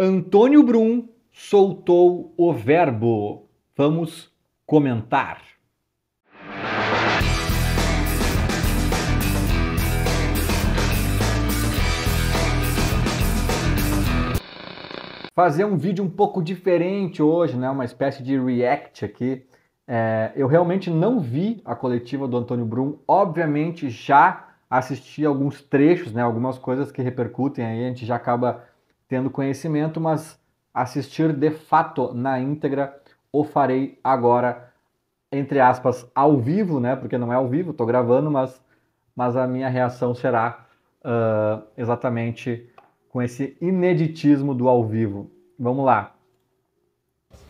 Antônio Brum soltou o verbo. Vamos comentar. Fazer um vídeo um pouco diferente hoje, né? Uma espécie de react aqui. É, eu realmente não vi a coletiva do Antônio Brum. Obviamente já assisti alguns trechos, né? Algumas coisas que repercutem aí. A gente já acaba tendo conhecimento, mas assistir de fato na íntegra o farei agora, entre aspas, ao vivo, né? Porque não é ao vivo, estou gravando, mas, mas a minha reação será uh, exatamente com esse ineditismo do ao vivo. Vamos lá.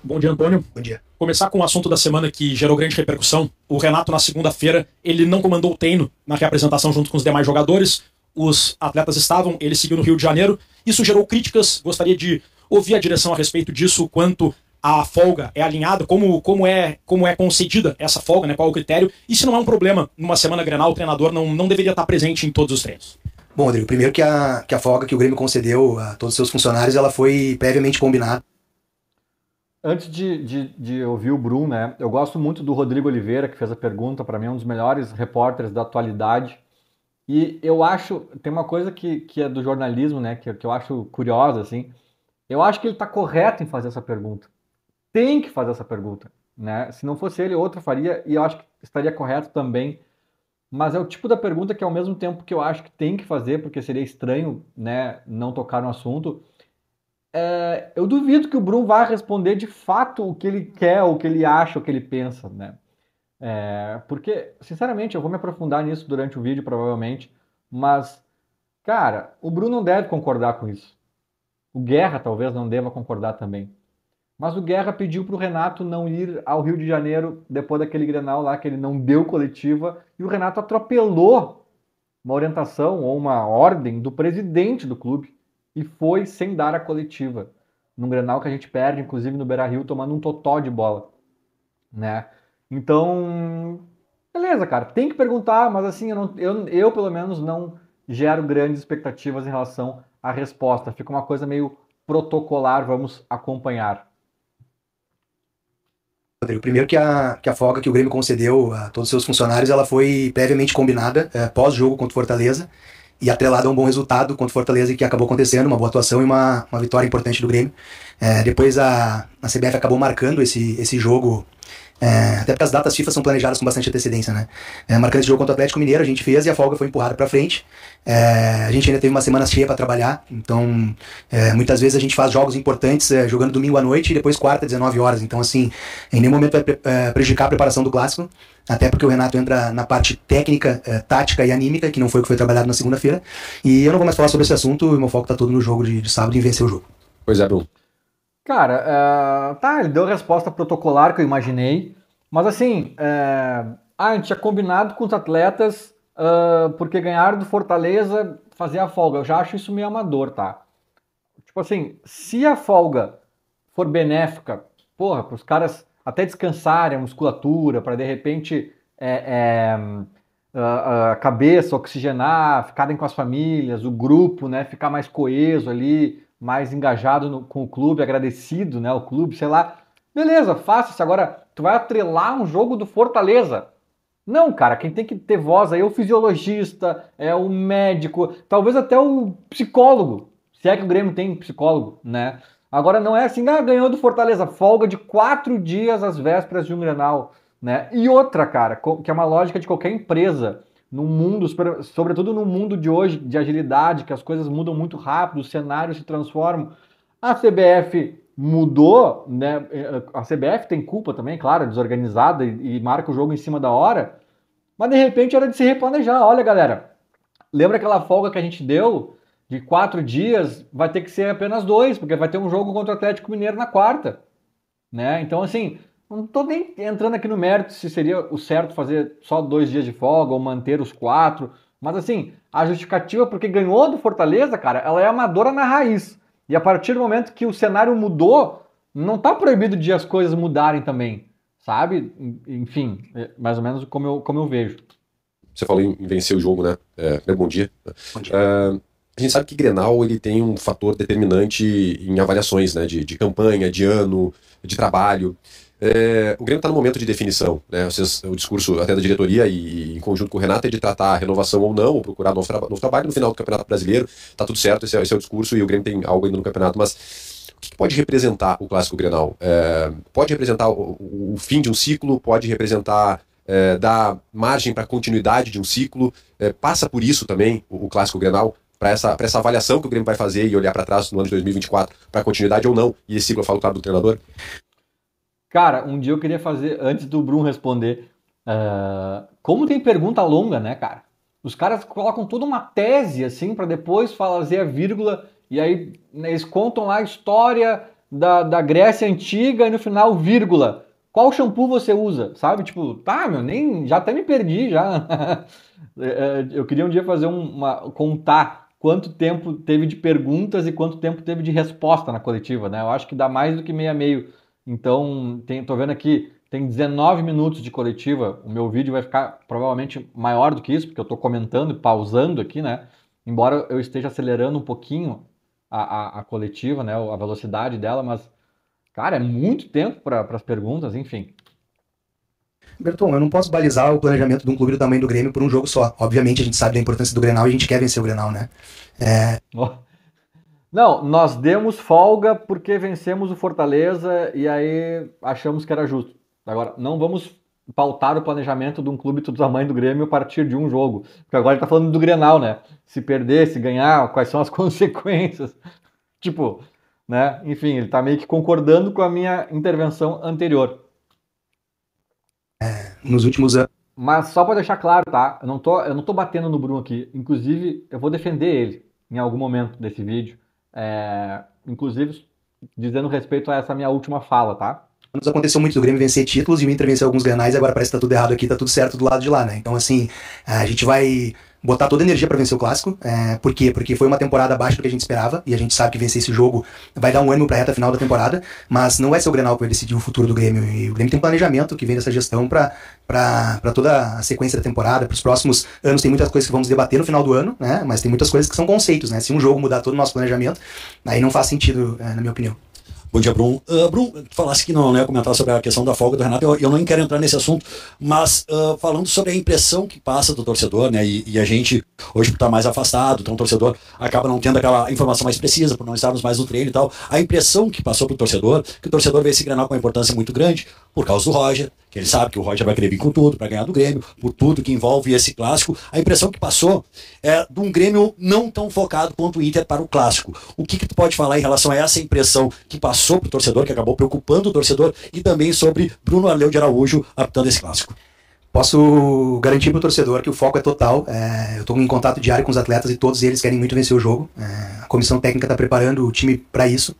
Bom dia, Antônio. Bom dia. Começar com o assunto da semana que gerou grande repercussão. O Renato, na segunda-feira, ele não comandou o treino na reapresentação junto com os demais jogadores os atletas estavam, ele seguiu no Rio de Janeiro. Isso gerou críticas, gostaria de ouvir a direção a respeito disso, quanto a folga é alinhada, como, como, é, como é concedida essa folga, né, qual o critério, e se não é um problema numa semana granal, o treinador não, não deveria estar presente em todos os treinos. Bom, Rodrigo, primeiro que a, que a folga que o Grêmio concedeu a todos os seus funcionários, ela foi previamente combinada. Antes de, de, de ouvir o Bruno, né, eu gosto muito do Rodrigo Oliveira, que fez a pergunta, para mim é um dos melhores repórteres da atualidade, e eu acho, tem uma coisa que, que é do jornalismo, né, que, que eu acho curiosa, assim, eu acho que ele está correto em fazer essa pergunta. Tem que fazer essa pergunta, né? Se não fosse ele, outro faria, e eu acho que estaria correto também. Mas é o tipo da pergunta que, ao mesmo tempo que eu acho que tem que fazer, porque seria estranho, né, não tocar no assunto, é, eu duvido que o Bruno vá responder de fato o que ele quer, o que ele acha, o que ele pensa, né? É, porque, sinceramente, eu vou me aprofundar nisso durante o vídeo, provavelmente, mas, cara, o Bruno não deve concordar com isso. O Guerra talvez não deva concordar também. Mas o Guerra pediu para o Renato não ir ao Rio de Janeiro depois daquele grenal lá que ele não deu coletiva e o Renato atropelou uma orientação ou uma ordem do presidente do clube e foi sem dar a coletiva. Num grenal que a gente perde, inclusive no Beira Rio, tomando um totó de bola. Né? Então, beleza, cara, tem que perguntar, mas assim, eu, não, eu, eu pelo menos não gero grandes expectativas em relação à resposta. Fica uma coisa meio protocolar, vamos acompanhar. Rodrigo, primeiro que a, que a folga que o Grêmio concedeu a todos os seus funcionários, ela foi previamente combinada é, pós-jogo contra o Fortaleza e atrelada a um bom resultado contra o Fortaleza que acabou acontecendo, uma boa atuação e uma, uma vitória importante do Grêmio. É, depois a, a CBF acabou marcando esse, esse jogo é, até porque as datas FIFA são planejadas com bastante antecedência, né? É, marcando esse jogo contra o Atlético Mineiro, a gente fez e a folga foi empurrada para frente. É, a gente ainda teve uma semana cheia para trabalhar, então é, muitas vezes a gente faz jogos importantes é, jogando domingo à noite e depois quarta, 19 horas. Então, assim, em nenhum momento vai pre é, prejudicar a preparação do clássico, até porque o Renato entra na parte técnica, é, tática e anímica, que não foi o que foi trabalhado na segunda-feira. E eu não vou mais falar sobre esse assunto, o meu foco está todo no jogo de, de sábado em vencer o jogo. Pois é, Bruno. Cara, uh, tá, ele deu a resposta protocolar que eu imaginei, mas assim, eh, ah, a gente tinha combinado com os atletas uh, porque ganharam do Fortaleza fazer a folga. Eu já acho isso meio amador, tá? Tipo assim, se a folga for benéfica, porra, para os caras até descansarem a musculatura, para de repente é, é, a, a cabeça oxigenar, ficarem com as famílias, o grupo, né, ficar mais coeso ali, mais engajado no, com o clube, agradecido, né? O clube, sei lá. Beleza, faça isso. Agora, tu vai atrelar um jogo do Fortaleza. Não, cara, quem tem que ter voz aí é o fisiologista, é o médico, talvez até o psicólogo. Se é que o Grêmio tem psicólogo, né? Agora não é assim, ah, ganhou do Fortaleza, folga de quatro dias às vésperas de um Grenal, né? E outra, cara, que é uma lógica de qualquer empresa no mundo, sobretudo no mundo de hoje, de agilidade, que as coisas mudam muito rápido, os cenários se transformam. A CBF mudou, né? A CBF tem culpa também, claro, é desorganizada e, e marca o jogo em cima da hora, mas de repente era de se replanejar. Olha, galera, lembra aquela folga que a gente deu de quatro dias? Vai ter que ser apenas dois, porque vai ter um jogo contra o Atlético Mineiro na quarta, né? Então, assim, não estou nem entrando aqui no mérito se seria o certo fazer só dois dias de folga ou manter os quatro. Mas assim, a justificativa porque ganhou do Fortaleza, cara, ela é amadora na raiz. E a partir do momento que o cenário mudou, não está proibido de as coisas mudarem também, sabe? Enfim, é mais ou menos como eu, como eu vejo. Você falou em vencer o jogo, né? É, né, bom dia. Bom dia. Ah, a gente sabe que Grenal ele tem um fator determinante em avaliações, né? De, de campanha, de ano, de trabalho. É, o Grêmio está no momento de definição. Né? Vocês, o discurso até da diretoria e em conjunto com o Renato é de tratar a renovação ou não, ou procurar novo, tra novo trabalho no final do Campeonato Brasileiro. Está tudo certo, esse é, esse é, o discurso e o Grêmio tem algo ainda no campeonato, mas o que pode representar o Clássico Grenal? É, pode representar o, o, fim de um ciclo, pode representar é, dar margem para a continuidade de um ciclo, é, passa por isso também o, o Clássico Grenal? para essa, essa avaliação que o Grêmio vai fazer e olhar para trás no ano de 2024, para continuidade ou não, e esse ciclo eu falo claro do treinador? Cara, um dia eu queria fazer, antes do Bruno responder, uh, como tem pergunta longa, né, cara? Os caras colocam toda uma tese, assim, para depois fazer a vírgula, e aí né, eles contam lá a história da, da Grécia Antiga e no final, vírgula. Qual shampoo você usa, sabe? Tipo, tá, meu, nem, já até me perdi, já. É, é, eu queria um dia fazer uma, contar quanto tempo teve de perguntas e quanto tempo teve de resposta na coletiva, né? Eu acho que dá mais do que meia meio. meio então, tem, tô vendo aqui, tem 19 minutos de coletiva. O meu vídeo vai ficar provavelmente maior do que isso, porque eu estou comentando e pausando aqui, né? Embora eu esteja acelerando um pouquinho a, a, a coletiva, né? A velocidade dela, mas, cara, é muito tempo para as perguntas, enfim. Berton, eu não posso balizar o planejamento de um clube do tamanho do Grêmio por um jogo só. Obviamente a gente sabe da importância do Grenal e a gente quer vencer o Grenal, né? É... Oh. Não, nós demos folga porque vencemos o Fortaleza e aí achamos que era justo. Agora, não vamos pautar o planejamento de um clube do tamanho do Grêmio a partir de um jogo. Porque agora ele tá falando do Grenal, né? Se perder, se ganhar, quais são as consequências. tipo, né? Enfim, ele tá meio que concordando com a minha intervenção anterior. É, nos últimos anos. Mas só para deixar claro, tá? Eu não, tô, eu não tô batendo no Bruno aqui. Inclusive, eu vou defender ele em algum momento desse vídeo. É, inclusive, dizendo respeito a essa minha última fala, tá? Nos aconteceu muito do Grêmio vencer títulos e o Inter vencer alguns granais, agora parece que tá tudo errado aqui, tá tudo certo do lado de lá, né? Então, assim, a gente vai botar toda a energia para vencer o clássico. É, por quê? Porque foi uma temporada abaixo do que a gente esperava e a gente sabe que vencer esse jogo vai dar um ânimo para a reta final da temporada, mas não vai ser o Grenal que vai decidir o futuro do Grêmio. E o Grêmio tem um planejamento que vem dessa gestão para toda a sequência da temporada, para os próximos anos. Tem muitas coisas que vamos debater no final do ano, né? mas tem muitas coisas que são conceitos. Né? Se um jogo mudar todo o nosso planejamento, aí não faz sentido, é, na minha opinião. Bom dia, Bruno. Uh, ah, Bruno, falasse que não, ia né, Comentar sobre a questão da folga do Renato, eu, eu não quero entrar nesse assunto, mas uh, falando sobre a impressão que passa do torcedor, né? E, e a gente hoje está mais afastado, então o torcedor acaba não tendo aquela informação mais precisa, por não estarmos mais no treino e tal. A impressão que passou para o torcedor, que o torcedor vê esse granal com uma importância muito grande, por causa do Roger, ele sabe que o Roger vai querer vir com tudo para ganhar do Grêmio, por tudo que envolve esse clássico. A impressão que passou é de um Grêmio não tão focado quanto o Inter para o clássico. O que, que tu pode falar em relação a essa impressão que passou para o torcedor, que acabou preocupando o torcedor, e também sobre Bruno Arleu de Araújo apitando esse clássico? Posso garantir para o torcedor que o foco é total. É, eu estou em contato diário com os atletas e todos eles querem muito vencer o jogo. É, a comissão técnica está preparando o time para isso.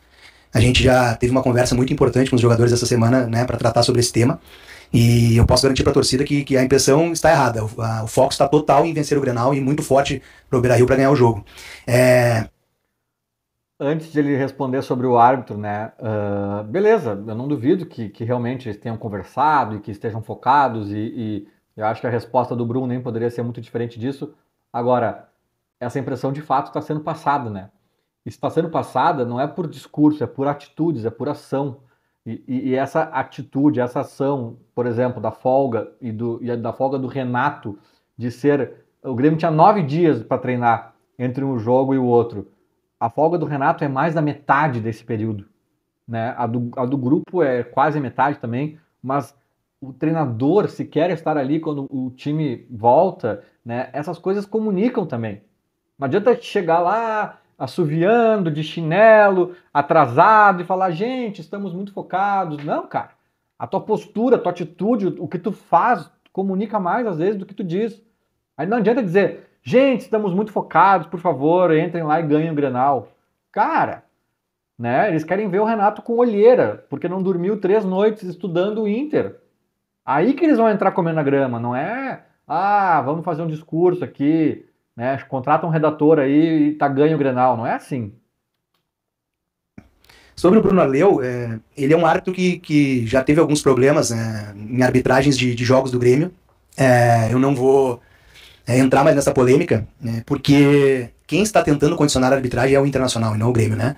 A gente já teve uma conversa muito importante com os jogadores essa semana né, para tratar sobre esse tema. E eu posso garantir para a torcida que, que a impressão está errada. O, a, o foco está total em vencer o Grenal e muito forte para o Beira-Rio para ganhar o jogo. É... Antes de ele responder sobre o árbitro, né? Uh, beleza, eu não duvido que, que realmente eles tenham conversado e que estejam focados, e, e eu acho que a resposta do Bruno nem poderia ser muito diferente disso. Agora, essa impressão de fato está sendo passada, né? está sendo passada não é por discurso, é por atitudes, é por ação. E, e, essa atitude, essa ação, por exemplo, da folga e, do, e da folga do Renato, de ser. O Grêmio tinha nove dias para treinar entre um jogo e o outro. A folga do Renato é mais da metade desse período. Né? A, do, a do grupo é quase a metade também, mas o treinador, se quer estar ali quando o time volta, né? essas coisas comunicam também. Não adianta chegar lá, assoviando de chinelo, atrasado e falar: gente, estamos muito focados. Não, cara. A tua postura, a tua atitude, o que tu faz, comunica mais às vezes do que tu diz. Aí não adianta dizer, gente, estamos muito focados, por favor, entrem lá e ganhem o grenal. Cara, né? Eles querem ver o Renato com olheira, porque não dormiu três noites estudando o Inter. Aí que eles vão entrar comendo a grama, não é? Ah, vamos fazer um discurso aqui, né? Contrata um redator aí e tá ganho o Grenal, não é assim. Sobre o Bruno Aleu, é, ele é um árbitro que, que já teve alguns problemas né, em arbitragens de, de, jogos do Grêmio. É, eu não vou é, entrar mais nessa polêmica, né, porque quem está tentando condicionar a arbitragem é o Internacional e não o Grêmio, né?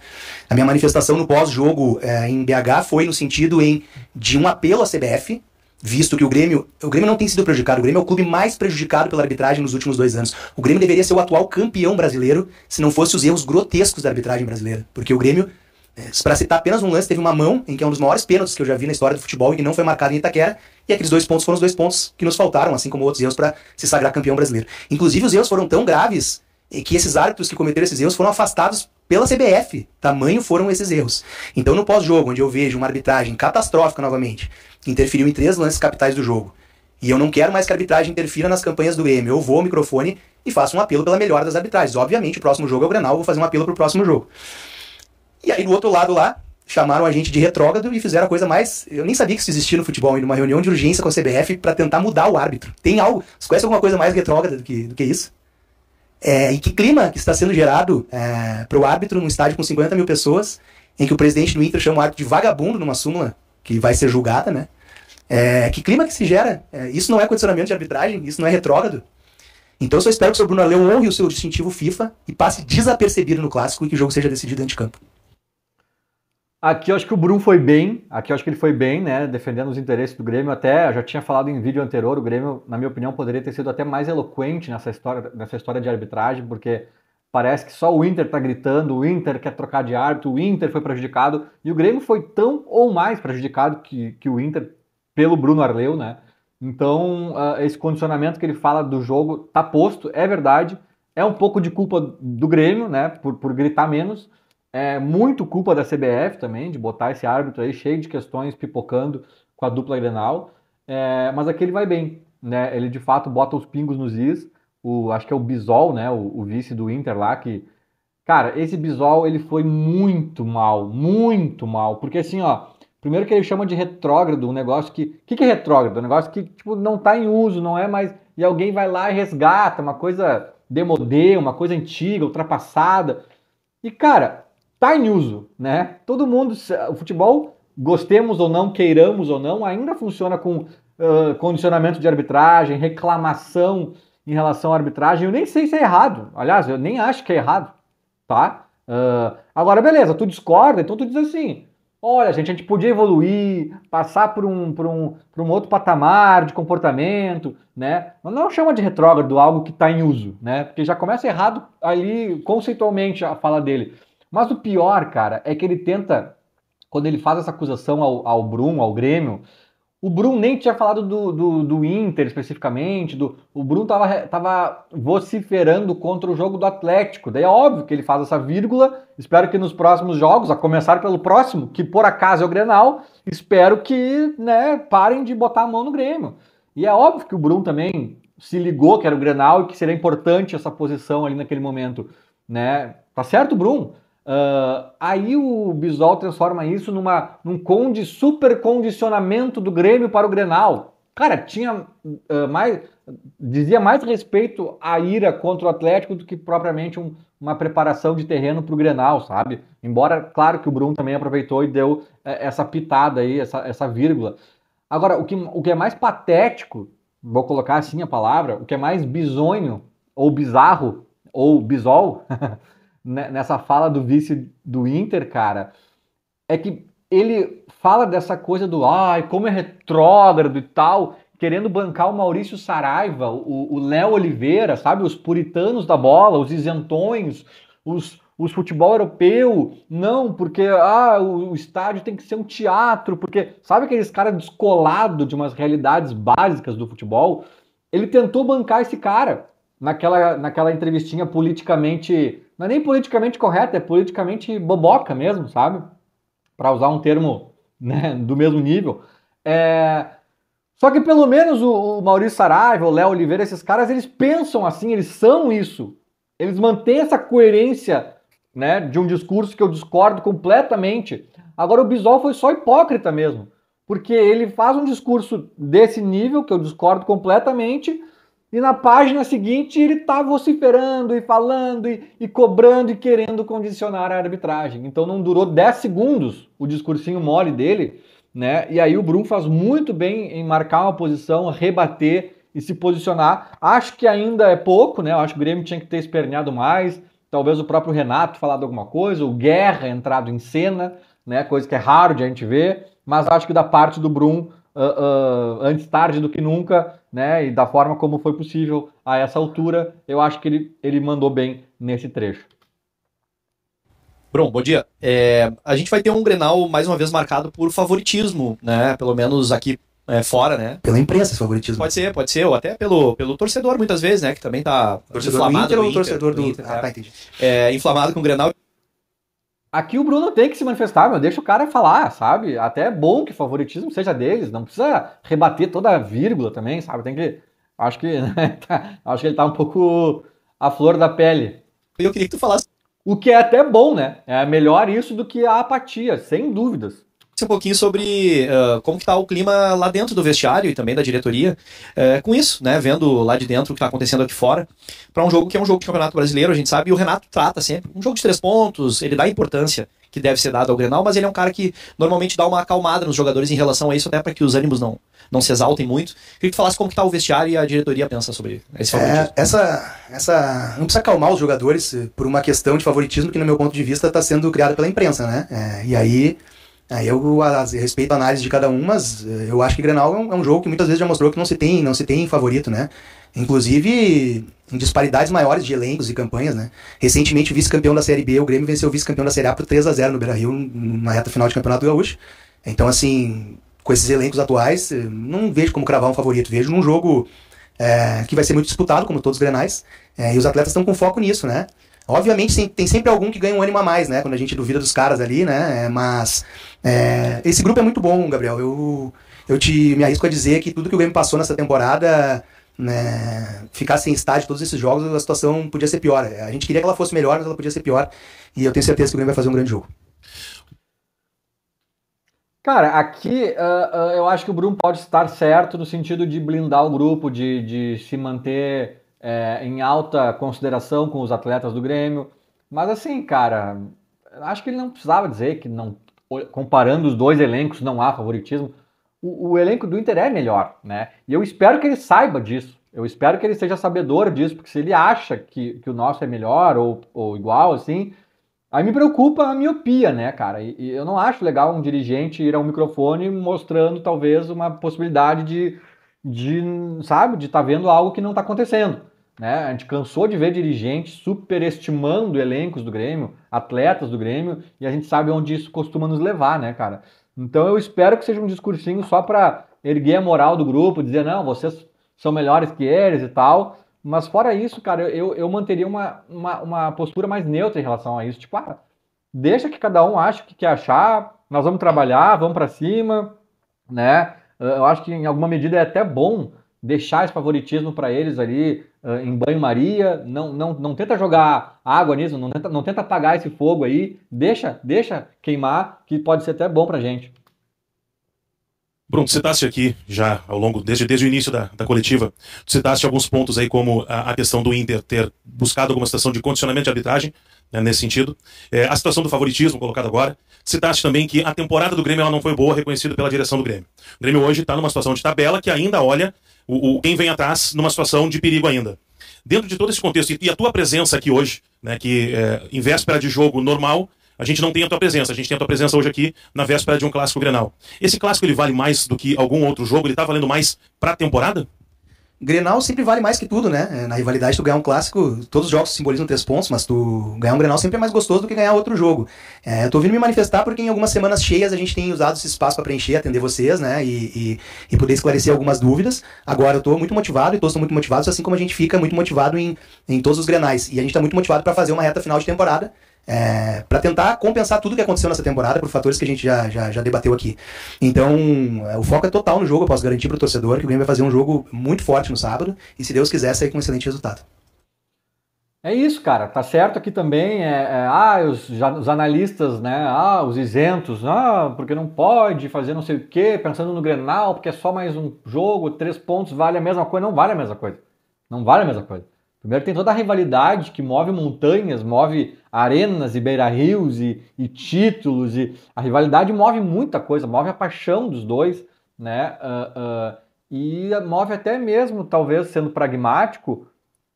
A minha manifestação no pós-jogo é, em BH foi no sentido em, de um apelo à CBF visto que o Grêmio, o Grêmio não tem sido prejudicado. O Grêmio é o clube mais prejudicado pela arbitragem nos últimos dois anos. O Grêmio deveria ser o atual campeão brasileiro se não fosse os erros grotescos da arbitragem brasileira. Porque o Grêmio, eh, para citar apenas um lance, teve uma mão em que é um dos maiores pênaltis que eu já vi na história do futebol e que não foi marcado em Itaquera. E aqueles dois pontos foram os dois pontos que nos faltaram, assim como outros erros para se sagrar campeão brasileiro. Inclusive, os erros foram tão graves eh, que esses árbitros que cometeram esses erros foram afastados pela CBF. Tamanho foram esses erros. Então, no pós-jogo, onde eu vejo uma arbitragem catastrófica novamente, que interferiu em três lances capitais do jogo, e eu não quero mais que a arbitragem interfira nas campanhas do Grêmio, eu vou ao microfone e faço um apelo pela melhora das arbitragens. Obviamente, o próximo jogo é o Grenal, vou fazer um apelo pro próximo jogo. E aí, do outro lado lá, chamaram a gente de retrógrado e fizeram a coisa mais. Eu nem sabia que isso existia no futebol, ainda uma reunião de urgência com a CBF para tentar mudar o árbitro. Tem algo. Você conhece alguma coisa mais retrógrada do que, do que isso? É, e que clima que está sendo gerado é, para o árbitro num estádio com 50 mil pessoas, em que o presidente do Inter chama o árbitro de vagabundo numa súmula que vai ser julgada, né? É, que clima que se gera? É, isso não é condicionamento de arbitragem, isso não é retrógrado. Então eu só espero que o seu Bruno Aleu honre o seu distintivo FIFA e passe desapercebido no clássico e que o jogo seja decidido ante campo. Aqui eu acho que o Bruno foi bem, aqui eu acho que ele foi bem, né, defendendo os interesses do Grêmio. Até eu já tinha falado em vídeo anterior, o Grêmio, na minha opinião, poderia ter sido até mais eloquente nessa história, nessa história de arbitragem, porque parece que só o Inter tá gritando, o Inter quer trocar de árbitro, o Inter foi prejudicado, e o Grêmio foi tão ou mais prejudicado que, que o Inter pelo Bruno Arleu, né? Então, uh, esse condicionamento que ele fala do jogo tá posto, é verdade, é um pouco de culpa do Grêmio, né, por, por gritar menos. É muito culpa da CBF também, de botar esse árbitro aí cheio de questões pipocando com a dupla Grenal. É, mas aqui ele vai bem, né? Ele de fato bota os pingos nos is. O, acho que é o Bisol, né? O, o vice do Inter lá que, cara, esse Bisol ele foi muito mal, muito mal, porque assim, ó, primeiro que ele chama de retrógrado, um negócio que, o que, que é retrógrado? Um negócio que tipo não tá em uso, não é mais e alguém vai lá e resgata uma coisa demodê, uma coisa antiga, ultrapassada. E cara, tá em uso, né? Todo mundo, o futebol, gostemos ou não, queiramos ou não, ainda funciona com uh, condicionamento de arbitragem, reclamação em relação à arbitragem. Eu nem sei se é errado. Aliás, eu nem acho que é errado, tá? Uh, agora, beleza, tu discorda, então tu diz assim: olha, gente, a gente podia evoluir, passar por um, por um, por um outro patamar de comportamento, né? Mas não chama de retrógrado algo que está em uso, né? Porque já começa errado ali conceitualmente a fala dele. Mas o pior, cara, é que ele tenta, quando ele faz essa acusação ao, ao Brum, ao Grêmio, o Bruno nem tinha falado do, do, do, Inter especificamente. Do, o Bruno tava, tava vociferando contra o jogo do Atlético. Daí é óbvio que ele faz essa vírgula. Espero que nos próximos jogos, a começar pelo próximo, que por acaso é o Grenal, espero que né, parem de botar a mão no Grêmio. E é óbvio que o Bruno também se ligou que era o Grenal e que seria importante essa posição ali naquele momento. Né? Tá certo, Bruno? Uh, aí o Bisol transforma isso numa, num conde, super condicionamento do Grêmio para o Grenal. Cara, tinha uh, mais, dizia mais respeito à ira contra o Atlético do que propriamente um, uma preparação de terreno para o Grenal, sabe? Embora, claro que o Bruno também aproveitou e deu eh, essa pitada aí, essa, essa vírgula. Agora, o que, o que é mais patético, vou colocar assim a palavra, o que é mais bizonho, ou bizarro, ou bisol, Né, nessa fala do vice do Inter, cara, é que ele fala dessa coisa do ai, como é retrógrado e tal, querendo bancar o Maurício Saraiva, o Léo Oliveira, sabe? Os puritanos da bola, os isentões, os, os futebol europeu, não, porque ah, o, o, estádio tem que ser um teatro, porque sabe aqueles caras descolado de umas realidades básicas do futebol? Ele tentou bancar esse cara naquela, naquela entrevistinha politicamente. Não é nem politicamente correta, é politicamente boboca mesmo, sabe? Para usar um termo né, do mesmo nível. É... Só que pelo menos o, o Maurício Saraiva, o Léo Oliveira, esses caras, eles pensam assim, eles são isso. Eles mantêm essa coerência né, de um discurso que eu discordo completamente. Agora, o Bisol foi só hipócrita mesmo, porque ele faz um discurso desse nível, que eu discordo completamente, e na página seguinte ele está vociferando e falando e, e, cobrando e querendo condicionar a arbitragem. Então não durou 10 segundos o discursinho mole dele, né? E aí o Bruno faz muito bem em marcar uma posição, rebater e se posicionar. Acho que ainda é pouco, né? Eu acho que o Grêmio tinha que ter esperneado mais. Talvez o próprio Renato falado alguma coisa, o Guerra entrado em cena, né? Coisa que é raro de a gente ver, mas acho que da parte do Bruno uh, uh, antes tarde do que nunca, né? E da forma como foi possível a essa altura, eu acho que ele, ele mandou bem nesse trecho. Bruno, bom dia. É, a gente vai ter um Grenal mais uma vez marcado por favoritismo, né? Pelo menos aqui é, fora, né? Pela imprensa, esse favoritismo. Pode ser, pode ser, ou até pelo, pelo torcedor, muitas vezes, né? Que também tá torcedor inflamado. Inter, ou Inter, torcedor do. Inter, ah, né? tá, entendi. É, inflamado com o Grenal. Aqui o Bruno tem que se manifestar, meu. Deixa o cara falar, sabe? Até é bom que o favoritismo seja deles. Não precisa rebater toda a vírgula também, sabe? Tem que. Acho que, né, tá... acho que ele tá um pouco à flor da pele. Eu queria que tu falasse. O que é até bom, né? É melhor isso do que a apatia, sem dúvidas um pouquinho sobre uh, como está o clima lá dentro do vestiário e também da diretoria uh, com isso, né? Vendo lá de dentro o que está acontecendo aqui fora para um jogo que é um jogo de campeonato brasileiro, a gente sabe. E o Renato trata sempre um jogo de três pontos, ele dá importância que deve ser dado ao Grenal, mas ele é um cara que normalmente dá uma acalmada nos jogadores em relação a isso, até para que os ânimos não não se exaltem muito. Queria que tu falasse como está o vestiário e a diretoria pensa sobre esse é, favoritismo. É, essa, essa, não precisa acalmar os jogadores eh, por uma questão de favoritismo que, no meu ponto de vista, está sendo criada pela imprensa, né? É, e aí é, eu a, a, respeito a análise de cada um, mas eh, eu acho que Grenal é um, é um, jogo que muitas vezes já mostrou que não se tem, não se tem favorito, né? Inclusive em disparidades maiores de elencos e campanhas, né? Recentemente vice-campeão da Série B, o Grêmio venceu o vice-campeão da Série A por 3 a 0 no Beira-Rio na reta final de Campeonato Gaúcho. Então assim, com esses elencos atuais, eh, não vejo como cravar um favorito, vejo num jogo é, que vai ser muito disputado, como todos os Grenais, e os atletas estão com foco nisso, né? Obviamente tem sempre algum que ganha um ânimo a mais, né? Quando a gente duvida dos caras ali, né? É, mas é, esse grupo é muito bom, Gabriel. Eu, eu te me arrisco a dizer que tudo que o Grêmio passou nessa temporada, né? Ficar sem estádio todos esses jogos, a situação podia ser pior. É, a gente queria que ela fosse melhor, mas ela podia ser pior. E eu tenho certeza que o Grêmio vai fazer um grande jogo. Cara, aqui uh, uh, eu acho que o Bruno pode estar certo no sentido de blindar o grupo, de, de se manter é, em alta consideração com os atletas do Grêmio. Mas assim, cara, acho que ele não precisava dizer que não, comparando os dois elencos, não há favoritismo. O, o, elenco do Inter é melhor, né? E eu espero que ele saiba disso. Eu espero que ele seja sabedor disso, porque se ele acha que, que o nosso é melhor ou, ou igual, assim, aí me preocupa a miopia, né, cara? E, e eu não acho legal um dirigente ir ao microfone mostrando talvez uma possibilidade de, de sabe, de estar tá vendo algo que não está acontecendo. Né? A gente cansou de ver dirigentes superestimando elencos do Grêmio, atletas do Grêmio, e a gente sabe onde isso costuma nos levar, né, cara? Então eu espero que seja um discursinho só para erguer a moral do grupo, dizer, não, vocês são melhores que eles e tal. Mas fora isso, cara, eu, eu manteria uma, uma, uma postura mais neutra em relação a isso. Tipo, ah, deixa que cada um ache o que quer achar, nós vamos trabalhar, vamos para cima, né? Eu acho que em alguma medida é até bom deixar esse favoritismo para eles ali uh, em banho-maria, não, não, não tenta jogar água nisso, não tenta, não tenta apagar esse fogo aí, deixa, deixa queimar, que pode ser até bom para gente. Bruno, tu citaste aqui já ao longo, desde, desde o início da, da coletiva, tu citaste alguns pontos aí como a, a questão do Inter ter buscado alguma situação de condicionamento de arbitragem, né, nesse sentido, é, a situação do favoritismo colocado agora, citaste também que a temporada do Grêmio ela não foi boa, reconhecida pela direção do Grêmio. O Grêmio hoje está numa situação de tabela que ainda olha o, o, quem vem atrás numa situação de perigo ainda. Dentro de todo esse contexto, e a tua presença aqui hoje, né, que é, em véspera de jogo normal, a gente não tem a tua presença, a gente tem a tua presença hoje aqui na véspera de um clássico Grenal. Esse clássico ele vale mais do que algum outro jogo? Ele está valendo mais para a temporada? Grenal sempre vale mais que tudo, né? É, na rivalidade, tu ganhar um clássico, todos os jogos simbolizam três pontos, mas tu ganhar um Grenal sempre é mais gostoso do que ganhar outro jogo. É, eu tô vindo me manifestar porque em algumas semanas cheias a gente tem usado esse espaço para preencher, atender vocês, né? E, e, e, poder esclarecer algumas dúvidas. Agora eu tô muito motivado e todos estão muito motivados, assim como a gente fica muito motivado em, em todos os Grenais. E a gente tá muito motivado para fazer uma reta final de temporada é, para tentar compensar tudo que aconteceu nessa temporada por fatores que a gente já, já, já debateu aqui. Então, é, o foco é total no jogo, eu posso garantir para o torcedor que o Grêmio vai fazer um jogo muito forte no sábado e, se Deus quiser, sair com um excelente resultado. É isso, cara, tá certo aqui também. É, é, ah, os, já, os, analistas, né? Ah, os isentos, ah, porque não pode fazer não sei o quê, pensando no Grenal, porque é só mais um jogo, três pontos vale a mesma coisa. Não vale a mesma coisa. Não vale a mesma coisa. Primeiro tem toda a rivalidade que move montanhas, move arenas e beira-rios e, e, títulos. e A rivalidade move muita coisa, move a paixão dos dois, né? Uh, uh, e move até mesmo, talvez sendo pragmático,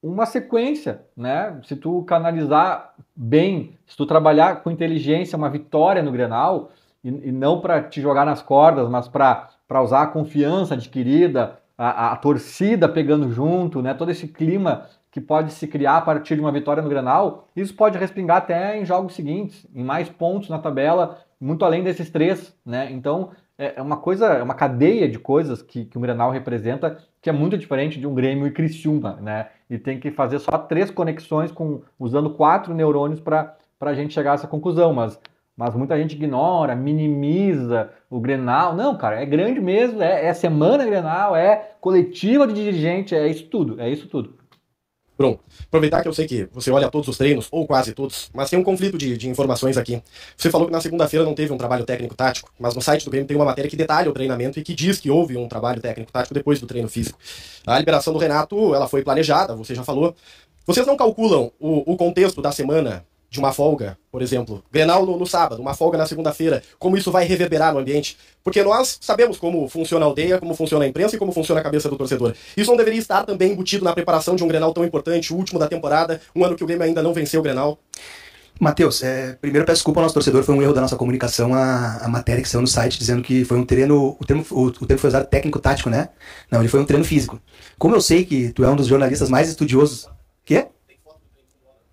uma sequência, né? Se tu canalizar bem, se tu trabalhar com inteligência uma vitória no Grenal, e, e não para te jogar nas cordas, mas para usar a confiança adquirida, a, a, torcida pegando junto, né? Todo esse clima que pode se criar a partir de uma vitória no Granal, isso pode respingar até em jogos seguintes, em mais pontos na tabela, muito além desses três, né? Então é, é uma coisa, é uma cadeia de coisas que, que o Granal representa que é muito diferente de um Grêmio e Criciúma, né? E tem que fazer só três conexões com usando quatro neurônios para a gente chegar a essa conclusão, mas mas muita gente ignora, minimiza o Grenal. Não, cara, é grande mesmo, é, é semana Grenal, é coletiva de dirigente, é isso tudo, é isso tudo. Bruno, aproveitar que eu sei que você olha todos os treinos, ou quase todos, mas tem um conflito de, de informações aqui. Você falou que na segunda-feira não teve um trabalho técnico-tático, mas no site do Grêmio tem uma matéria que detalha o treinamento e que diz que houve um trabalho técnico-tático depois do treino físico. A liberação do Renato, ela foi planejada, você já falou. Vocês não calculam o, o contexto da semana de uma folga, por exemplo. Grenal no, no sábado, uma folga na segunda-feira. Como isso vai reverberar no ambiente? Porque nós sabemos como funciona a aldeia, como funciona a imprensa e como funciona a cabeça do torcedor. Isso não deveria estar também embutido na preparação de um Grenal tão importante, o último da temporada, um ano que o Grêmio ainda não venceu o Grenal? Matheus, é, primeiro peço desculpa ao nosso torcedor, foi um erro da nossa comunicação a, a matéria que saiu no site dizendo que foi um treino, o termo, o, o termo foi usado técnico-tático, né? Não, ele foi um treino físico. Como eu sei que tu é um dos jornalistas mais estudiosos... Quê?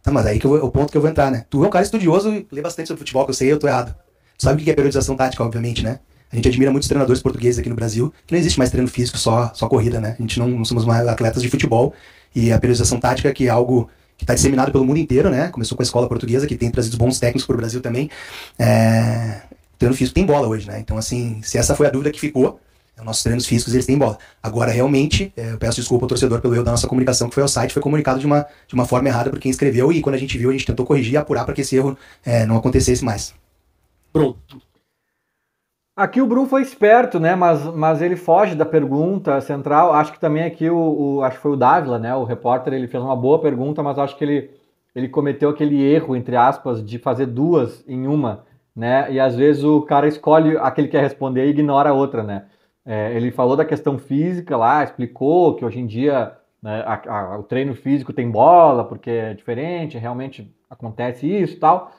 Não, tá, mas aí que eu, é o ponto que eu vou entrar, né? Tu é um cara estudioso e lê bastante sobre futebol, que eu sei, eu tô errado. Tu sabe o que é periodização tática, obviamente, né? A gente admira muitos treinadores portugueses aqui no Brasil, que não existe mais treino físico, só, só corrida, né? A gente não, não somos mais atletas de futebol. E a periodização tática, que é algo que está disseminado pelo mundo inteiro, né? Começou com a escola portuguesa, que tem trazido bons técnicos para o Brasil também. É... treino físico tem bola hoje, né? Então, assim, se essa foi a dúvida que ficou, então, nossos treinos físicos, eles têm bola. Agora, realmente, é, eu peço desculpa ao torcedor pelo erro da nossa comunicação, que foi ao site, foi comunicado de uma, de uma forma errada por quem escreveu, e quando a gente viu, a gente tentou corrigir e apurar para que esse erro é, não acontecesse mais. Bruno. Aqui o Bruno foi esperto, né? Mas, mas ele foge da pergunta central. Acho que também aqui o, o acho que foi o Dávila, né? O repórter ele fez uma boa pergunta, mas acho que ele, ele cometeu aquele erro entre aspas de fazer duas em uma, né? E às vezes o cara escolhe aquele que quer responder e ignora a outra, né? É, ele falou da questão física lá, explicou que hoje em dia né, a, a, o treino físico tem bola, porque é diferente, realmente acontece isso tal.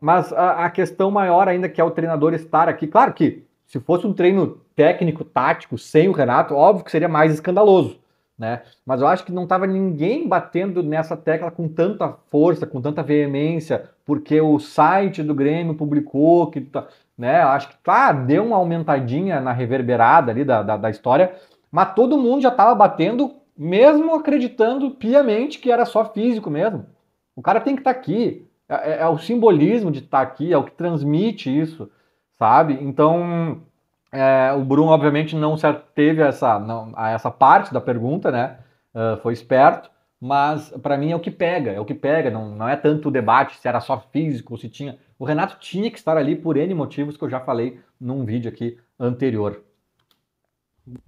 Mas a, a, questão maior ainda que é o treinador estar aqui. Claro que se fosse um treino técnico, tático, sem o Renato, óbvio que seria mais escandaloso. Né? Mas eu acho que não estava ninguém batendo nessa tecla com tanta força, com tanta veemência, porque o site do Grêmio publicou que tá, né? Acho que, claro, deu uma aumentadinha na reverberada ali da, da, da história, mas todo mundo já estava batendo, mesmo acreditando piamente que era só físico mesmo. O cara tem que estar tá aqui. É, é, é, o simbolismo de estar tá aqui, é o que transmite isso, sabe? Então, é, o Bruno, obviamente, não teve essa, não, essa parte da pergunta, né? Uh, foi esperto, mas para mim é o que pega, é o que pega. Não, não é tanto o debate se era só físico, se tinha. O Renato tinha que estar ali por N motivos que eu já falei num vídeo aqui anterior.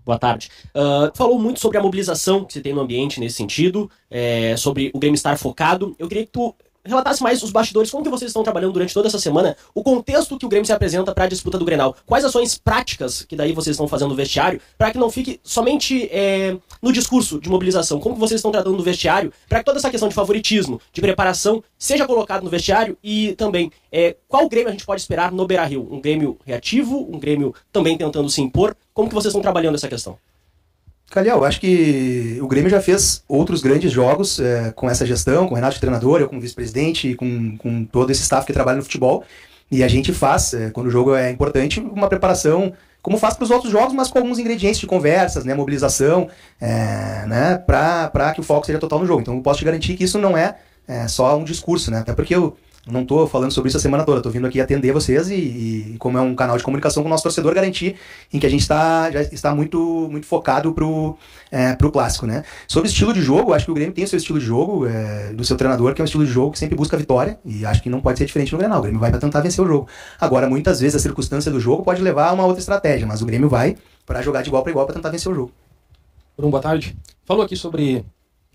Boa tarde. Uh, falou muito sobre a mobilização que se tem no ambiente nesse sentido, é, sobre o estar focado. Eu queria que tu relatasse mais os bastidores, como que vocês estão trabalhando durante toda essa semana, o contexto que o Grêmio se apresenta para a disputa do Grenal. Quais ações práticas que daí vocês estão fazendo no vestiário para que não fique somente é, no discurso de mobilização? Como que vocês estão tratando do vestiário para que toda essa questão de favoritismo, de preparação, seja colocado no vestiário e também é, qual Grêmio a gente pode esperar no Beira-Rio? Um Grêmio reativo, um Grêmio também tentando se impor? Como que vocês estão trabalhando essa questão? Calhau, acho que o Grêmio já fez outros grandes jogos é, com essa gestão, com o Renato de treinador, eu como vice-presidente, com, com todo esse staff que trabalha no futebol. E a gente faz, é, quando o jogo é importante, uma preparação, como faz para os outros jogos, mas com alguns ingredientes de conversas, né, mobilização, é, né, para que o foco seja total no jogo. Então eu posso te garantir que isso não é, é só um discurso, né? Até porque eu não estou falando sobre isso a semana toda, estou vindo aqui atender vocês e, e, como é um canal de comunicação com o nosso torcedor, garantir em que a gente tá, já está muito, muito focado pro, é, pro clássico, né? Sobre estilo de jogo, acho que o Grêmio tem o seu estilo de jogo, é, do seu treinador, que é um estilo de jogo que sempre busca a vitória, e acho que não pode ser diferente no Grenal. O Grêmio vai para tentar vencer o jogo. Agora, muitas vezes a circunstância do jogo pode levar a uma outra estratégia, mas o Grêmio vai para jogar de igual para igual para tentar vencer o jogo. Bruno, boa tarde. Falou aqui sobre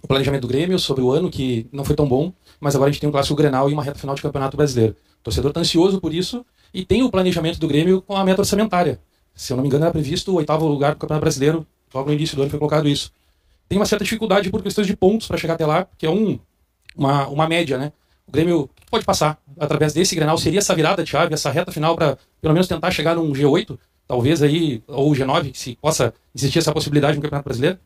o planejamento do Grêmio, sobre o ano que não foi tão bom, mas agora a gente tem um clássico Grenal e uma reta final de Campeonato Brasileiro. O torcedor está ansioso por isso e tem o planejamento do Grêmio com a meta orçamentária. Se eu não me engano, era previsto o oitavo lugar do Campeonato Brasileiro, logo no início do ano foi colocado isso. Tem uma certa dificuldade por questões de pontos para chegar até lá, que é um, uma, uma média, né? O Grêmio pode passar através desse Grenal, seria essa virada de chave, essa reta final para pelo menos tentar chegar num G8, talvez aí, ou G9, se possa existir essa possibilidade no Campeonato Brasileiro?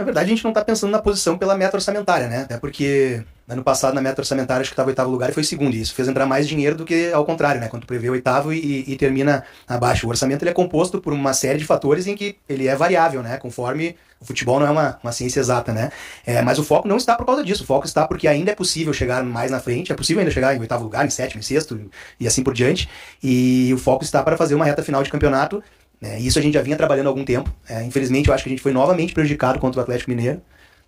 Na verdade, a gente não está pensando na posição pela meta orçamentária, né? Até porque ano passado, na meta orçamentária, acho que estava oitavo lugar e foi segundo. E isso fez entrar mais dinheiro do que ao contrário, né? Quando prevê oitavo e, e, termina abaixo. O orçamento ele é composto por uma série de fatores em que ele é variável, né? Conforme o futebol não é uma, uma ciência exata, né? É, mas o foco não está por causa disso. O foco está porque ainda é possível chegar mais na frente. É possível ainda chegar em oitavo lugar, em sétimo, em sexto e assim por diante. E o foco está para fazer uma reta final de campeonato é, isso a gente já vinha trabalhando há algum tempo. É, infelizmente, eu acho que a gente foi novamente prejudicado contra o Atlético Mineiro.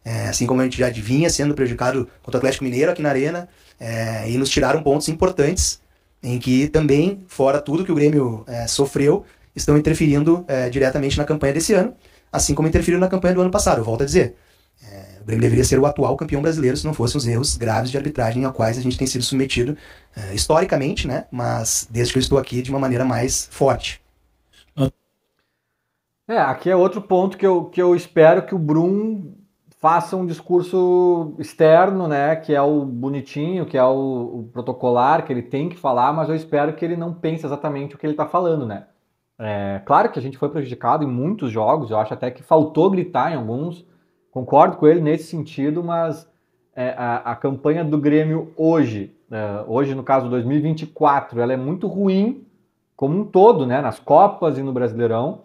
É, assim como a gente já vinha sendo prejudicado contra o Atlético Mineiro aqui na Arena. É, e nos tiraram pontos importantes em que também, fora tudo que o Grêmio é, sofreu, estão interferindo é, diretamente na campanha desse ano, assim como interferiram na campanha do ano passado. volto a dizer, o Grêmio deveria ser o atual campeão brasileiro se não fossem os erros graves de arbitragem a quais a gente tem sido submetido historicamente, né? Mas desde que eu estou aqui de uma maneira mais forte. É, aqui é outro ponto que eu, que eu espero que o Brum faça um discurso externo, né? Que é o bonitinho, que é o, o protocolar, que ele tem que falar, mas eu espero que ele não pense exatamente o que ele está falando, né? É, claro que a gente foi prejudicado em muitos jogos, eu acho até que faltou gritar em alguns. Concordo com ele nesse sentido, mas é, a, a, campanha do Grêmio hoje, é, hoje no caso 2024, ela é muito ruim como um todo, né? Nas Copas e no Brasileirão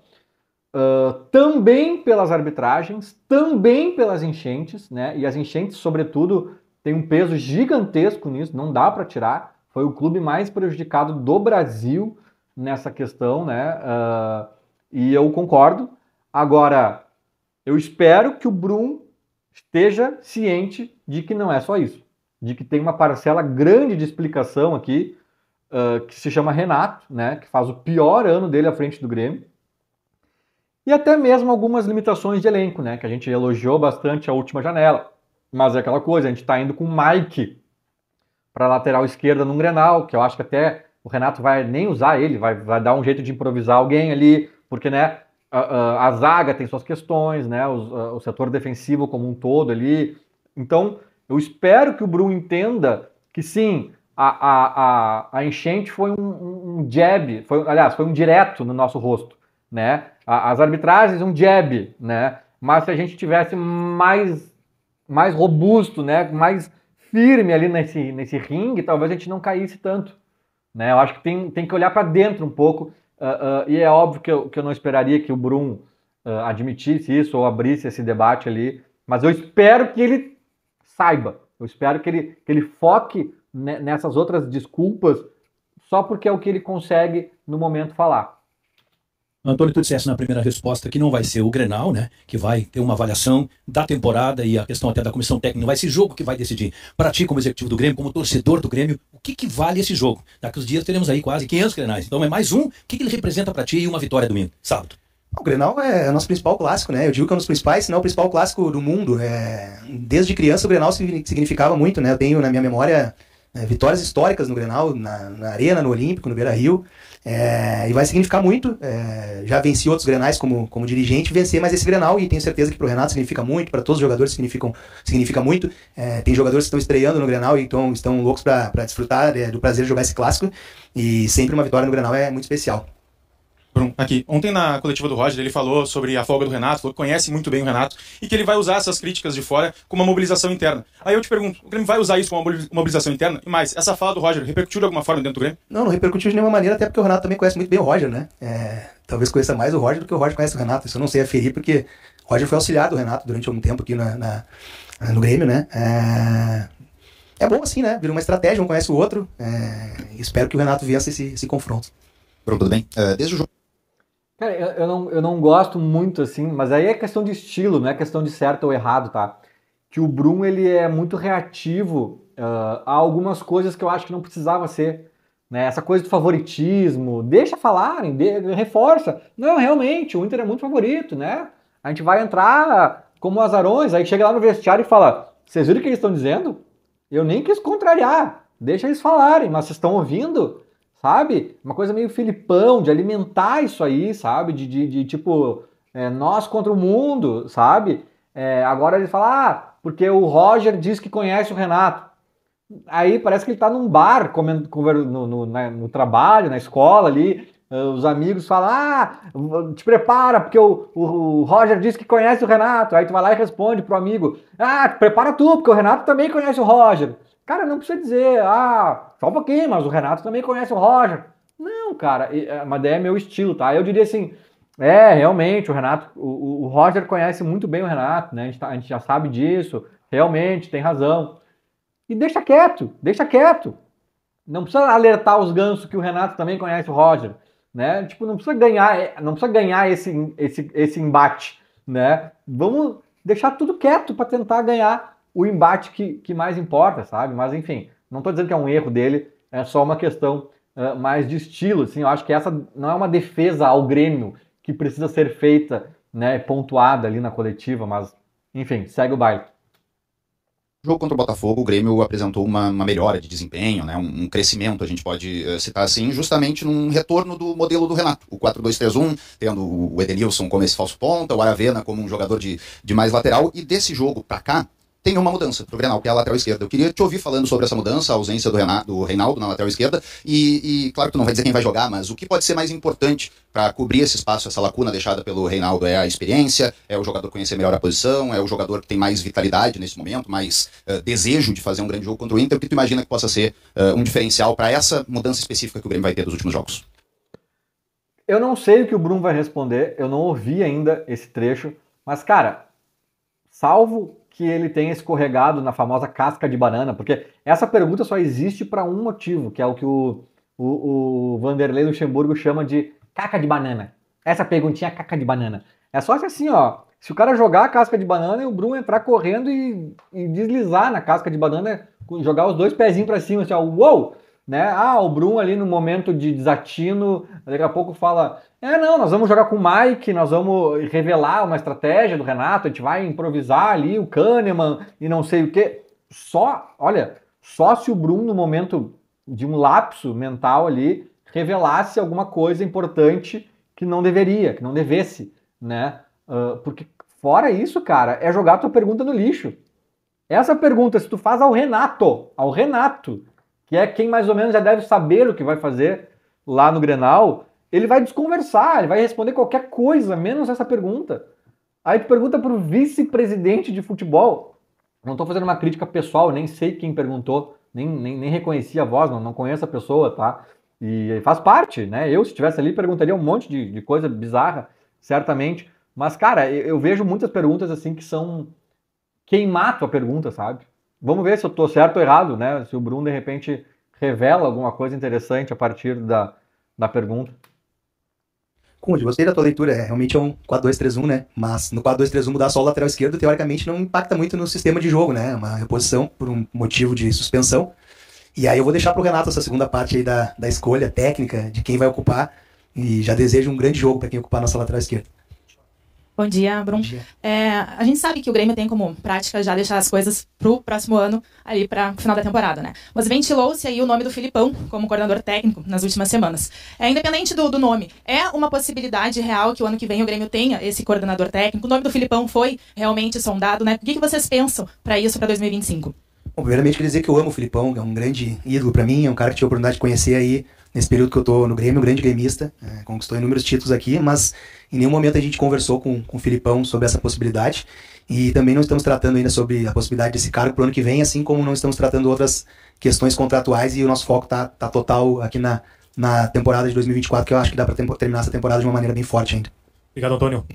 também pelas arbitragens, também pelas enchentes, né? E as enchentes, sobretudo, têm um peso gigantesco nisso, não dá para tirar. Foi o clube mais prejudicado do Brasil nessa questão, né? Uh, e eu concordo. Agora, eu espero que o Brum esteja ciente de que não é só isso, de que tem uma parcela grande de explicação aqui uh, que se chama Renato, né? Que faz o pior ano dele à frente do Grêmio e até mesmo algumas limitações de elenco, né? Que a gente elogiou bastante a última janela. Mas é aquela coisa, a gente está indo com o Mike para lateral esquerda num Grenal, que eu acho que até o Renato vai nem usar ele, vai, vai dar um jeito de improvisar alguém ali, porque né, a, a, a zaga tem suas questões, né, o, o, setor defensivo como um todo ali. Então, eu espero que o Bruno entenda que sim, a, a, a, a enchente foi um, um, um jab, foi, aliás, foi um direto no nosso rosto né? As arbitragens, um jab, né? Mas se a gente tivesse mais, mais robusto, né? Mais firme ali nesse, nesse ringue, talvez a gente não caísse tanto, né? Eu acho que tem, tem que olhar para dentro um pouco. Uh, uh, e é óbvio que eu, que eu não esperaria que o Brum uh, admitisse isso ou abrisse esse debate ali, mas eu espero que ele saiba, eu espero que ele, que ele foque nessas outras desculpas só porque é o que ele consegue no momento falar. Antônio, tu disseste na primeira resposta que não vai ser o Grenal, né? Que vai ter uma avaliação da temporada e a questão até da comissão técnica. Não vai ser jogo que vai decidir. Para ti, como executivo do Grêmio, como torcedor do Grêmio, o que, que vale esse jogo? Daqui uns dias teremos aí quase 500 Grenais. Então é mais um. O que, que ele representa para ti e uma vitória domingo, sábado? O Grenal é o nosso principal clássico, né? Eu digo que é um dos principais, se não é o principal clássico do mundo. É... Desde criança o Grenal significava muito, né? Eu tenho na minha memória né, vitórias históricas no Grenal, na, na, Arena, no Olímpico, no Beira Rio. É, e vai significar muito. É, já venci outros grenais como, como dirigente, vencer mais esse grenal, e tenho certeza que para o Renato significa muito, para todos os jogadores significam, significa muito. É, tem jogadores que estão estreando no grenal e então, estão loucos para desfrutar é, do prazer de jogar esse clássico. E sempre uma vitória no grenal é muito especial aqui. Ontem na coletiva do Roger, ele falou sobre a folga do Renato, falou que conhece muito bem o Renato e que ele vai usar essas críticas de fora como uma mobilização interna. Aí eu te pergunto, o Grêmio vai usar isso como uma mobilização interna? E mais, essa fala do Roger repercutiu de alguma forma dentro do Grêmio? Não, não repercutiu de nenhuma maneira, até porque o Renato também conhece muito bem o Roger, né? É, talvez conheça mais o Roger do que o Roger conhece o Renato. Isso eu não sei aferir, porque o Roger foi auxiliar do Renato durante algum tempo aqui na, na no Grêmio, né? É... É bom assim, né? Vira uma estratégia, um conhece o outro. É... Espero que o Renato vença esse, esse confronto. Bruno, tudo bem? É, desde o jogo Cara, eu, eu, não, eu não gosto muito, assim, mas aí é questão de estilo, não é questão de certo ou errado, tá? Que o Brum, ele é muito reativo uh, a algumas coisas que eu acho que não precisava ser. Né? Essa coisa do favoritismo, deixa falarem, de, reforça. Não, realmente, o Inter é muito favorito, né? A gente vai entrar como azarões, aí chega lá no vestiário e fala, vocês viram o que eles estão dizendo? Eu nem quis contrariar, deixa eles falarem, mas vocês estão ouvindo? sabe? Uma coisa meio filipão, de alimentar isso aí, sabe? De, de, de tipo, é, nós contra o mundo, sabe? É, agora ele fala, ah, porque o Roger diz que conhece o Renato. Aí parece que ele tá num bar, comendo, comendo no, no, né, no trabalho, na escola ali, eh, os amigos falam, ah, te prepara, porque o, o, Roger disse que conhece o Renato. Aí tu vai lá e responde pro amigo, ah, prepara tu, porque o Renato também conhece o Roger. Cara, não precisa dizer, ah, só um pouquinho, mas o Renato também conhece o Roger. Não, cara, eh, mas daí é meu estilo, tá? Eu diria assim, é, realmente, o Renato, o, o Roger conhece muito bem o Renato, né? A gente, tá, a gente já sabe disso, realmente, tem razão. E deixa quieto, deixa quieto. Não precisa alertar os gansos que o Renato também conhece o Roger, né? Tipo, não precisa ganhar, eh, não precisa ganhar esse, esse, esse embate, né? Vamos deixar tudo quieto para tentar ganhar o embate que, que mais importa, sabe? Mas enfim, não estou dizendo que é um erro dele, é só uma questão uh, mais de estilo. Assim, eu acho que essa não é uma defesa ao Grêmio que precisa ser feita, né, pontuada ali na coletiva, mas enfim, segue o baile. No jogo contra o Botafogo, o Grêmio apresentou uma, uma melhora de desempenho, né? um, um crescimento, a gente pode uh, citar assim, justamente num retorno do modelo do Renato. O 4-2-3-1, tendo o Edenilson como esse falso ponta, o Aravena como um jogador de, de mais lateral, e desse jogo para cá, tem uma mudança pro Grenal, que é a lateral esquerda. Eu queria te ouvir falando sobre essa mudança, a ausência do, Renato, do Reinaldo na lateral esquerda. E, e, claro que tu não vai dizer quem vai jogar, mas o que pode ser mais importante para cobrir esse espaço, essa lacuna deixada pelo Reinaldo é a experiência, é o jogador conhecer melhor a posição, é o jogador que tem mais vitalidade nesse momento, mais uh, desejo de fazer um grande jogo contra o Inter. O que tu imagina que possa ser uh, um diferencial para essa mudança específica que o Grêmio vai ter dos últimos jogos? Eu não sei o que o Bruno vai responder, eu não ouvi ainda esse trecho, mas cara, salvo que ele tenha escorregado na famosa casca de banana? Porque essa pergunta só existe para um motivo, que é o que o, o, o Vanderlei Luxemburgo chama de caca de banana. Essa perguntinha é caca de banana. É só assim, ó, se o cara jogar a casca de banana e o Bruno entrar correndo e, e deslizar na casca de banana, jogar os dois pezinhos para cima, assim, ó, uou! né? Ah, o Bruno ali no momento de desatino, daqui a pouco fala: é, não, nós vamos jogar com o Mike, nós vamos revelar uma estratégia do Renato, a gente vai improvisar ali o Kahneman e não sei o quê. Só, olha, só se o Bruno, no momento de um lapso mental ali, revelasse alguma coisa importante que não deveria, que não devesse, né? Uh, porque fora isso, cara, é jogar tua pergunta no lixo. Essa pergunta, se tu faz ao Renato, ao Renato, que é quem mais ou menos já deve saber o que vai fazer lá no Grenal, ele vai desconversar, ele vai responder qualquer coisa, menos essa pergunta. Aí tu pergunta para o vice-presidente de futebol. Não estou fazendo uma crítica pessoal, nem sei quem perguntou, nem, nem, nem reconheci a voz, não, não conheço a pessoa, tá? E faz parte, né? Eu, se estivesse ali, perguntaria um monte de, de coisa bizarra, certamente. Mas, cara, eu, eu vejo muitas perguntas assim que são mata a pergunta, sabe? Vamos ver se eu estou certo ou errado, né? Se o Bruno, de repente, revela alguma coisa interessante a partir da, da pergunta. Conde, gostei da tua leitura. É, realmente é um 4-2-3-1, né? Mas no 4-2-3-1 mudar só o lateral esquerdo, teoricamente, não impacta muito no sistema de jogo, né? É uma reposição por um motivo de suspensão. E aí eu vou deixar para o Renato essa segunda parte aí da, da escolha técnica de quem vai ocupar. E já desejo um grande jogo para quem ocupar a nossa lateral esquerda. Bom dia, Bruno. Bom dia. É, a gente sabe que o Grêmio tem como prática já deixar as coisas pro próximo ano, ali para o final da temporada, né? Mas ventilou-se aí o nome do Filipão como coordenador técnico nas últimas semanas. É, independente do, do, nome, é uma possibilidade real que o ano que vem o Grêmio tenha esse coordenador técnico? O nome do Filipão foi realmente sondado, né? O que, que vocês pensam para isso, para 2025? Bom, primeiramente, queria dizer que eu amo o Filipão, é um grande ídolo para mim, é um cara que tive a oportunidade de conhecer aí nesse período que eu estou no Grêmio, grande gremista, é, conquistou inúmeros títulos aqui, mas em nenhum momento a gente conversou com, com o Filipão sobre essa possibilidade. E também não estamos tratando ainda sobre a possibilidade desse cargo para o ano que vem, assim como não estamos tratando outras questões contratuais e o nosso foco está tá total aqui na, na temporada de 2024, que eu acho que dá para terminar essa temporada de uma maneira bem forte ainda. Obrigado, Antônio.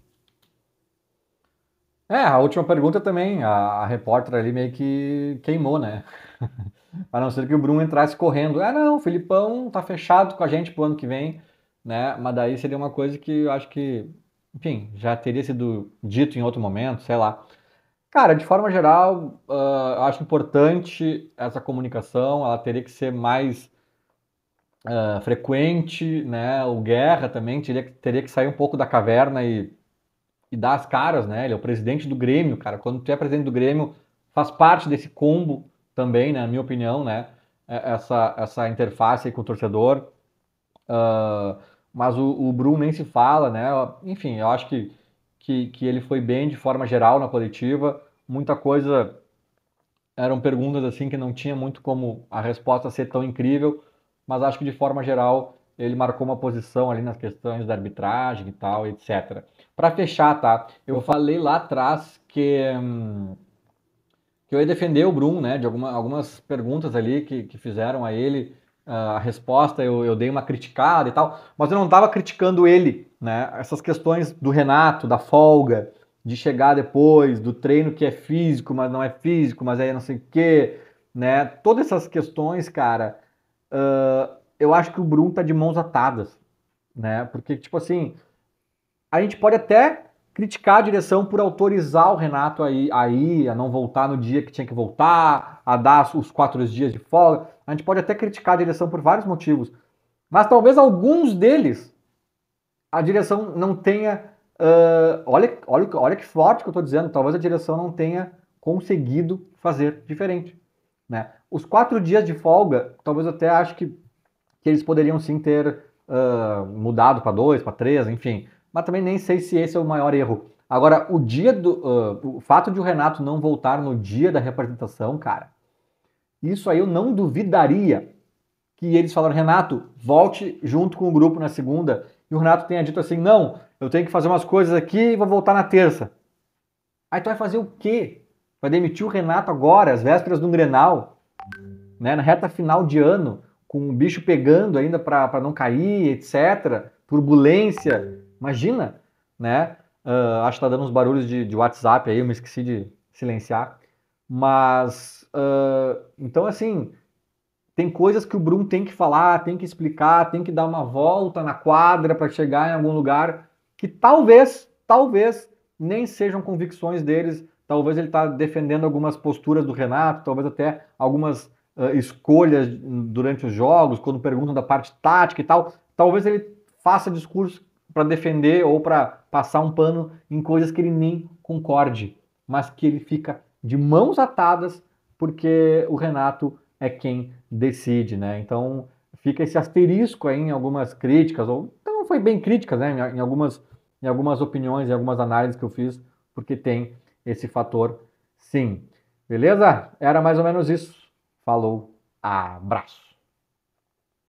É, a última pergunta também, a, a repórter ali meio que queimou, né? A não ser que o Bruno entrasse correndo. Ah, não, o Filipão tá fechado com a gente pro ano que vem, né? Mas daí seria uma coisa que eu acho que, enfim, já teria sido dito em outro momento, sei lá. Cara, de forma geral, uh, eu acho importante essa comunicação, ela teria que ser mais uh, frequente, né? O Guerra também teria, teria que sair um pouco da caverna e, e dar as caras, né? Ele é o presidente do Grêmio, cara. Quando tu é presidente do Grêmio, faz parte desse combo também, né, na minha opinião, né? É, essa, essa interface com o torcedor. Uh, mas o, o Bruno nem se fala, né? Enfim, eu acho que, que, que ele foi bem de forma geral na coletiva. Muita coisa eram perguntas assim que não tinha muito como a resposta ser tão incrível, mas acho que de forma geral ele marcou uma posição ali nas questões da arbitragem e tal, etc. Para fechar, tá? Eu falei lá atrás que hum, que eu ia defender o Brum, né? De alguma, algumas perguntas ali que, que fizeram a ele, a resposta eu, eu dei uma criticada e tal, mas eu não estava criticando ele, né? Essas questões do Renato, da folga, de chegar depois, do treino que é físico, mas não é físico, mas aí é não sei o quê, né? Todas essas questões, cara, uh, eu acho que o Bruno tá de mãos atadas, né? Porque, tipo assim, a gente pode até criticar a direção por autorizar o Renato aí, aí a não voltar no dia que tinha que voltar, a dar os quatro dias de folga. A gente pode até criticar a direção por vários motivos, mas talvez alguns deles a direção não tenha. Uh, olha, olha, olha que forte que eu estou dizendo, talvez a direção não tenha conseguido fazer diferente. Né? Os quatro dias de folga, talvez até acho que, que eles poderiam sim ter uh, mudado para dois, para três, enfim mas também nem sei se esse é o maior erro. Agora, o dia do. Uh, o fato de o Renato não voltar no dia da representação, cara, isso aí eu não duvidaria que eles falaram, Renato, volte junto com o grupo na segunda. E o Renato tenha dito assim: não, eu tenho que fazer umas coisas aqui e vou voltar na terça. Aí tu vai fazer o quê? Vai demitir o Renato agora, às vésperas de um grenal, né, na reta final de ano, com o bicho pegando ainda para não cair, etc. Turbulência. Imagina, né? Uh, acho que tá dando uns barulhos de, de, WhatsApp aí, eu me esqueci de silenciar. Mas, uh, então assim, tem coisas que o Bruno tem que falar, tem que explicar, tem que dar uma volta na quadra para chegar em algum lugar que talvez, talvez nem sejam convicções deles. Talvez ele está defendendo algumas posturas do Renato, talvez até algumas uh, escolhas durante os jogos, quando perguntam da parte tática e tal. Talvez ele faça discurso para defender ou para passar um pano em coisas que ele nem concorde, mas que ele fica de mãos atadas porque o Renato é quem decide, né? Então fica esse asterisco aí em algumas críticas ou não foi bem críticas, né? Em algumas em algumas opiniões, em algumas análises que eu fiz, porque tem esse fator, sim. Beleza? Era mais ou menos isso. Falou, abraço.